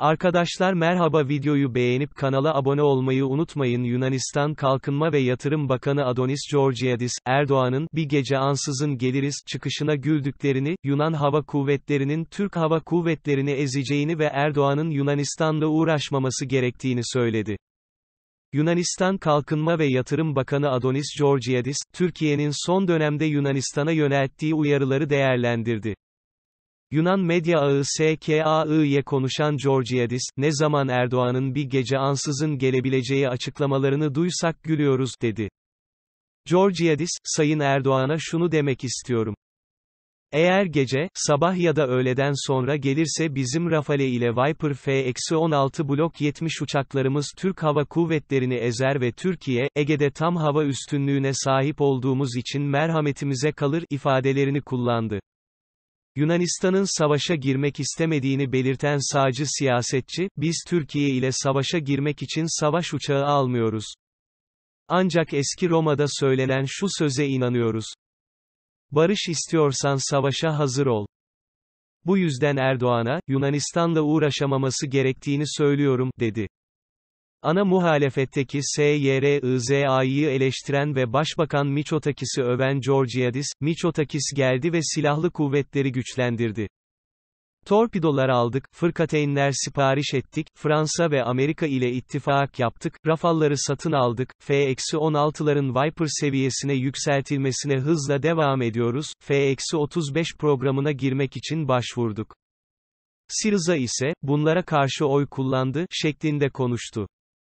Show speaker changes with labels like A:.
A: Arkadaşlar merhaba videoyu beğenip kanala abone olmayı unutmayın Yunanistan Kalkınma ve Yatırım Bakanı Adonis Georgiadis, Erdoğan'ın bir gece ansızın geliriz çıkışına güldüklerini, Yunan Hava Kuvvetleri'nin Türk Hava Kuvvetleri'ni ezeceğini ve Erdoğan'ın Yunanistan'da uğraşmaması gerektiğini söyledi. Yunanistan Kalkınma ve Yatırım Bakanı Adonis Georgiadis, Türkiye'nin son dönemde Yunanistan'a yönelttiği uyarıları değerlendirdi. Yunan medya ağı SKAI'ye konuşan Georgiadis, ne zaman Erdoğan'ın bir gece ansızın gelebileceği açıklamalarını duysak gülüyoruz, dedi. Georgiadis, Sayın Erdoğan'a şunu demek istiyorum. Eğer gece, sabah ya da öğleden sonra gelirse bizim Rafale ile Viper F-16 Blok 70 uçaklarımız Türk Hava Kuvvetleri'ni ezer ve Türkiye, Ege'de tam hava üstünlüğüne sahip olduğumuz için merhametimize kalır ifadelerini kullandı. Yunanistan'ın savaşa girmek istemediğini belirten sağcı siyasetçi, biz Türkiye ile savaşa girmek için savaş uçağı almıyoruz. Ancak eski Roma'da söylenen şu söze inanıyoruz. Barış istiyorsan savaşa hazır ol. Bu yüzden Erdoğan'a, Yunanistan'la uğraşamaması gerektiğini söylüyorum, dedi. Ana muhalefetteki SYRIZA'yı eleştiren ve Başbakan Miçotakis'i öven Georgiadis, Miçotakis geldi ve silahlı kuvvetleri güçlendirdi. Torpidolar aldık, fırkateynler sipariş ettik, Fransa ve Amerika ile ittifak yaptık, Rafalları satın aldık, F-16'ların Viper seviyesine yükseltilmesine hızla devam ediyoruz, F-35 programına girmek için başvurduk. Siriza ise, bunlara karşı oy kullandı, şeklinde konuştu.